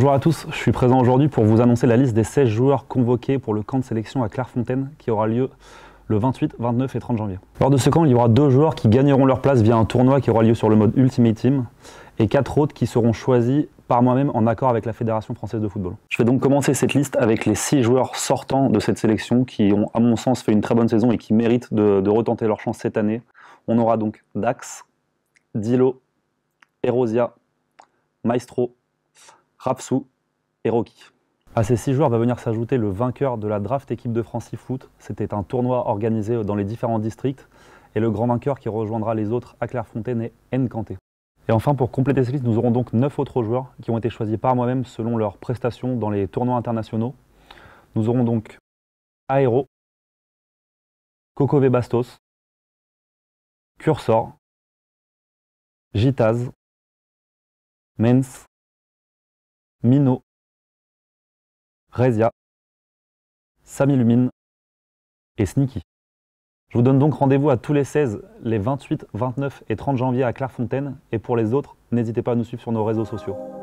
Bonjour à tous, je suis présent aujourd'hui pour vous annoncer la liste des 16 joueurs convoqués pour le camp de sélection à Clairefontaine qui aura lieu le 28, 29 et 30 janvier. Lors de ce camp, il y aura deux joueurs qui gagneront leur place via un tournoi qui aura lieu sur le mode Ultimate Team et quatre autres qui seront choisis par moi-même en accord avec la Fédération française de football. Je vais donc commencer cette liste avec les six joueurs sortants de cette sélection qui ont, à mon sens, fait une très bonne saison et qui méritent de, de retenter leur chance cette année. On aura donc Dax, Dilo, Erosia, Maestro, Rapsou et Rocky. À ces six joueurs va venir s'ajouter le vainqueur de la draft équipe de France foot C'était un tournoi organisé dans les différents districts et le grand vainqueur qui rejoindra les autres à Clairefontaine et Nkanté. Et enfin, pour compléter cette liste, nous aurons donc neuf autres joueurs qui ont été choisis par moi-même selon leurs prestations dans les tournois internationaux. Nous aurons donc Aero, Kokové Bastos, Cursor, Gitaz, Mens, Rezia, Samy Lumine et Sneaky. Je vous donne donc rendez-vous à tous les 16, les 28, 29 et 30 janvier à Clairefontaine. Et pour les autres, n'hésitez pas à nous suivre sur nos réseaux sociaux.